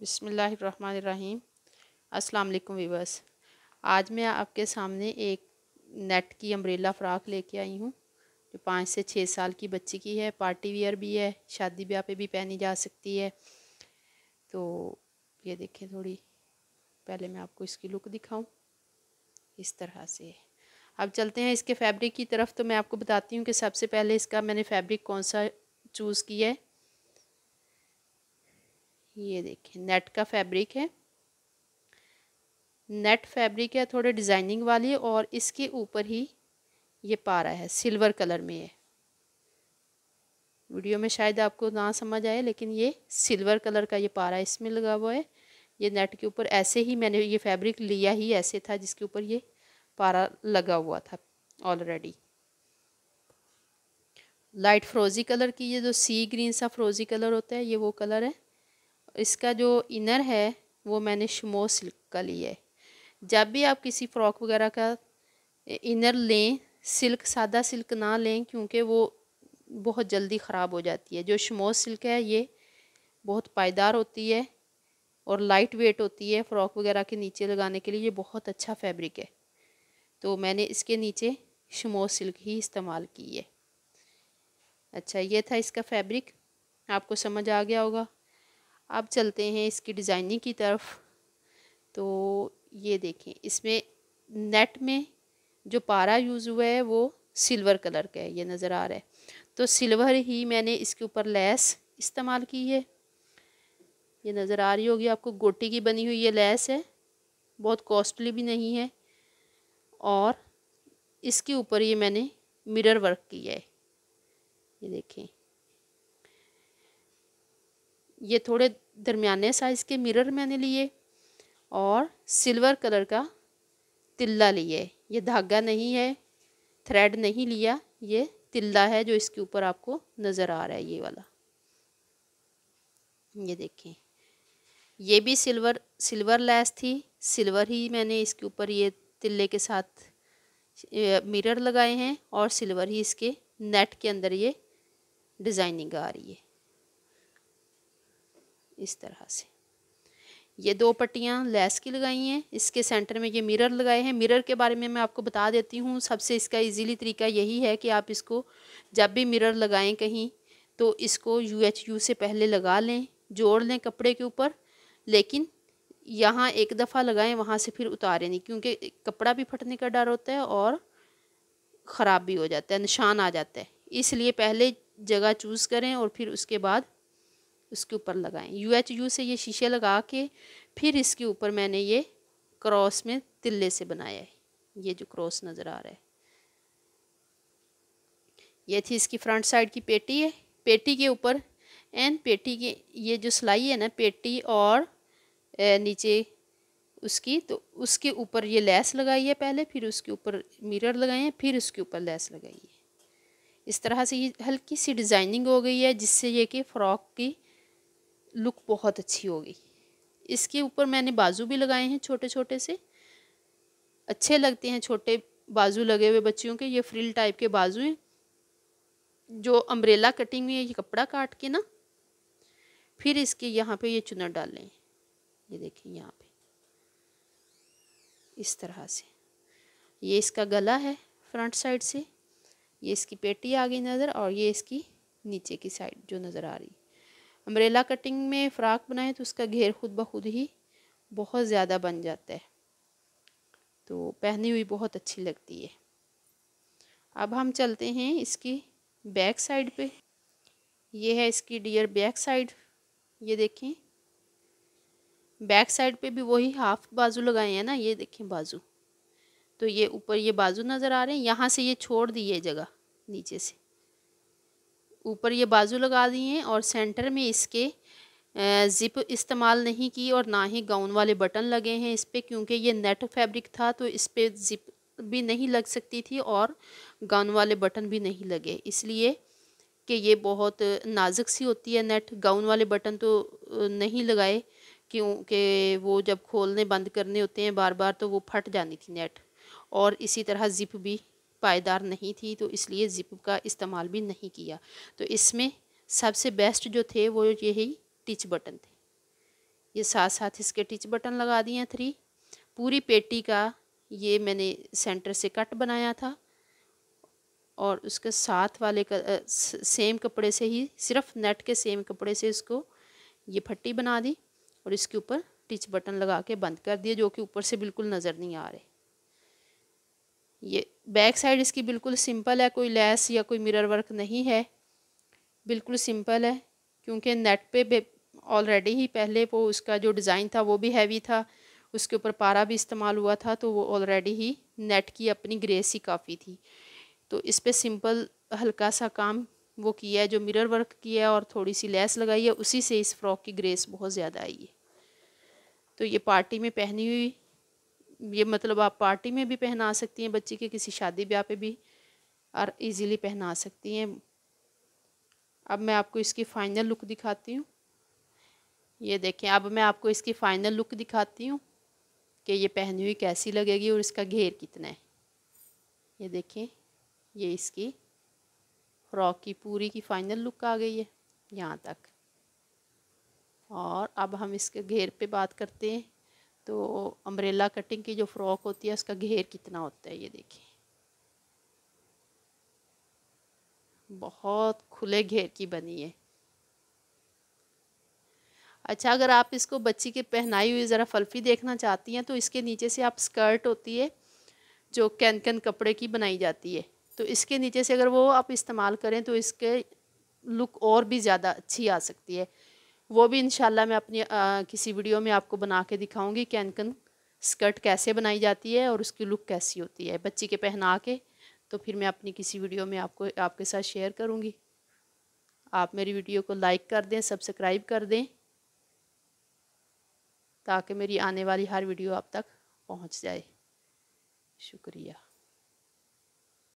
बिसमीम असलकम वीवर्स आज मैं आपके सामने एक नेट की अम्ब्रेला फ़्राक लेके आई हूँ जो पाँच से छः साल की बच्ची की है पार्टी वियर भी है शादी ब्याह पे भी पहनी जा सकती है तो ये देखें थोड़ी पहले मैं आपको इसकी लुक दिखाऊं इस तरह से अब चलते हैं इसके फैब्रिक की तरफ तो मैं आपको बताती हूँ कि सबसे पहले इसका मैंने फैब्रिक कौन सा चूज़ किया है ये देखिए नेट का फैब्रिक है नेट फैब्रिक है थोड़े डिज़ाइनिंग वाली और इसके ऊपर ही ये पारा है सिल्वर कलर में है वीडियो में शायद आपको ना समझ आए लेकिन ये सिल्वर कलर का ये पारा इसमें लगा हुआ है ये नेट के ऊपर ऐसे ही मैंने ये फैब्रिक लिया ही ऐसे था जिसके ऊपर ये पारा लगा हुआ था ऑलरेडी लाइट फ्रोज़ी कलर की ये जो सी ग्रीन सा फ्रोज़ी कलर होता है ये वो कलर है इसका जो इनर है वो मैंने शमो सिल्क का लिया है जब भी आप किसी फ़्रॉक वगैरह का इनर लें सिल्क सादा सिल्क ना लें क्योंकि वो बहुत जल्दी ख़राब हो जाती है जो शमो सिल्क है ये बहुत पायदार होती है और लाइट वेट होती है फ़्रॉक वगैरह के नीचे लगाने के लिए ये बहुत अच्छा फैब्रिक है तो मैंने इसके नीचे शमो सिल्क ही इस्तेमाल की है अच्छा ये था इसका फैब्रिक आपको समझ आ गया होगा अब चलते हैं इसकी डिज़ाइनिंग की तरफ तो ये देखें इसमें नेट में जो पारा यूज़ हुआ है वो सिल्वर कलर का है ये नज़र आ रहा है तो सिल्वर ही मैंने इसके ऊपर लैस इस्तेमाल की है ये नज़र आ रही होगी आपको गोटी की बनी हुई ये लैस है बहुत कॉस्टली भी नहीं है और इसके ऊपर ये मैंने मिरर वर्क किया है ये देखें ये थोड़े दरमियाने साइज़ के मिरर मैंने लिए और सिल्वर कलर का तिल्ला लिए ये धागा नहीं है थ्रेड नहीं लिया ये तिल्ला है जो इसके ऊपर आपको नज़र आ रहा है ये वाला ये देखें ये भी सिल्वर सिल्वर लैस थी सिल्वर ही मैंने इसके ऊपर ये तिल्ले के साथ मिरर लगाए हैं और सिल्वर ही इसके नेट के अंदर ये डिज़ाइनिंग आ रही है इस तरह से ये दो पट्टियाँ लेस की लगाई हैं इसके सेंटर में ये मिरर लगाए हैं मिरर के बारे में मैं आपको बता देती हूँ सबसे इसका इजीली तरीका यही है कि आप इसको जब भी मिरर लगाएं कहीं तो इसको यू एच यू से पहले लगा लें जोड़ लें कपड़े के ऊपर लेकिन यहाँ एक दफ़ा लगाएं वहाँ से फिर उतारें नहीं क्योंकि कपड़ा भी फटने का डर होता है और ख़राब भी हो जाता है निशान आ जाता है इसलिए पहले जगह चूज़ करें और फिर उसके बाद उसके ऊपर लगाएं यू एच यू से ये शीशे लगा के फिर इसके ऊपर मैंने ये क्रॉस में तिल्ले से बनाया है ये जो क्रॉस नज़र आ रहा है ये थी इसकी फ्रंट साइड की पेटी है पेटी के ऊपर एंड पेटी के ये जो सिलाई है ना पेटी और नीचे उसकी तो उसके ऊपर ये लेस लगाई है पहले फिर उसके ऊपर मिरर लगाए हैं फिर उसके ऊपर लेस लगाई है इस तरह से ये हल्की सी डिज़ाइनिंग हो गई है जिससे ये कि फ़्रॉक की लुक बहुत अच्छी होगी इसके ऊपर मैंने बाजू भी लगाए हैं छोटे छोटे से अच्छे लगते हैं छोटे बाजू लगे हुए बच्चियों के ये फ्रिल टाइप के बाजू हैं जो अम्ब्रेला कटिंग हुई है ये कपड़ा काट के ना फिर इसके यहाँ पे ये चुनर डाल लें ये देखें यहाँ पे इस तरह से ये इसका गला है फ्रंट साइड से ये इसकी पेटी आ गई नज़र और ये इसकी नीचे की साइड जो नज़र आ रही अम्ब्रेला कटिंग में फ़्राक बनाए तो उसका घेर खुद ब खुद ही बहुत ज़्यादा बन जाता है तो पहनी हुई बहुत अच्छी लगती है अब हम चलते हैं इसकी बैक साइड पे ये है इसकी डियर बैक साइड ये देखें बैक साइड पे भी वही हाफ बाजू लगाए हैं ना ये देखें बाजू तो ये ऊपर ये बाजू नज़र आ रहे हैं यहाँ से ये छोड़ दी है जगह नीचे से ऊपर ये बाजू लगा दिए हैं और सेंटर में इसके ज़िप इस्तेमाल नहीं की और ना ही गाउन वाले बटन लगे हैं इस पर क्योंकि ये नेट फैब्रिक था तो इस पर ज़िप भी नहीं लग सकती थी और गाउन वाले बटन भी नहीं लगे इसलिए कि ये बहुत नाजुक सी होती है नेट गाउन वाले बटन तो नहीं लगाए क्योंकि वो जब खोलने बंद करने होते हैं बार बार तो वो फट जानी थी नेट और इसी तरह ज़िप भी पायदार नहीं थी तो इसलिए ज़िप का इस्तेमाल भी नहीं किया तो इसमें सबसे बेस्ट जो थे वो यही टिच बटन थे ये साथ साथ इसके टिच बटन लगा दिए थ्री पूरी पेटी का ये मैंने सेंटर से कट बनाया था और उसके साथ वाले का सेम कपड़े से ही सिर्फ नेट के सेम कपड़े से इसको ये फट्टी बना दी और इसके ऊपर टिच बटन लगा के बंद कर दिए जो कि ऊपर से बिल्कुल नज़र नहीं आ रहे ये बैक साइड इसकी बिल्कुल सिंपल है कोई लेस या कोई मिरर वर्क नहीं है बिल्कुल सिंपल है क्योंकि नेट पे ऑलरेडी ही पहले वो उसका जो डिज़ाइन था वो भी हैवी था उसके ऊपर पारा भी इस्तेमाल हुआ था तो वो ऑलरेडी ही नेट की अपनी ग्रेस ही काफ़ी थी तो इस पर सिंपल हल्का सा काम वो किया है जो मिरर वर्क किया है और थोड़ी सी लेस लगाई है उसी से इस फ्रॉक की ग्रेस बहुत ज़्यादा आई है तो ये पार्टी में पहनी हुई ये मतलब आप पार्टी में भी पहना सकती हैं बच्ची के किसी शादी ब्याह पे भी और इजीली पहना सकती हैं अब मैं आपको इसकी फ़ाइनल लुक दिखाती हूँ ये देखें अब मैं आपको इसकी फ़ाइनल लुक दिखाती हूँ कि ये पहनी हुई कैसी लगेगी और इसका घेर कितना है ये देखें ये इसकी फ्रॉक की पूरी की फ़ाइनल लुक आ गई है यहाँ तक और अब हम इसके घेर पे बात करते हैं तो अम्ब्रेला कटिंग की जो फ्रॉक होती है उसका घेर कितना होता है ये देखिए बहुत खुले घेर की बनी है अच्छा अगर आप इसको बच्ची के पहनाई हुई ज़रा फल्फी देखना चाहती हैं तो इसके नीचे से आप स्कर्ट होती है जो कैन कैन कपड़े की बनाई जाती है तो इसके नीचे से अगर वो आप इस्तेमाल करें तो इसके लुक और भी ज़्यादा अच्छी आ सकती है वो भी इनशाला मैं अपनी आ, किसी वीडियो में आपको बना के दिखाऊँगी कैनकन स्कर्ट कैसे बनाई जाती है और उसकी लुक कैसी होती है बच्ची के पहना के तो फिर मैं अपनी किसी वीडियो में आपको आपके साथ शेयर करूँगी आप मेरी वीडियो को लाइक कर दें सब्सक्राइब कर दें ताकि मेरी आने वाली हर वीडियो आप तक पहुँच जाए शुक्रिया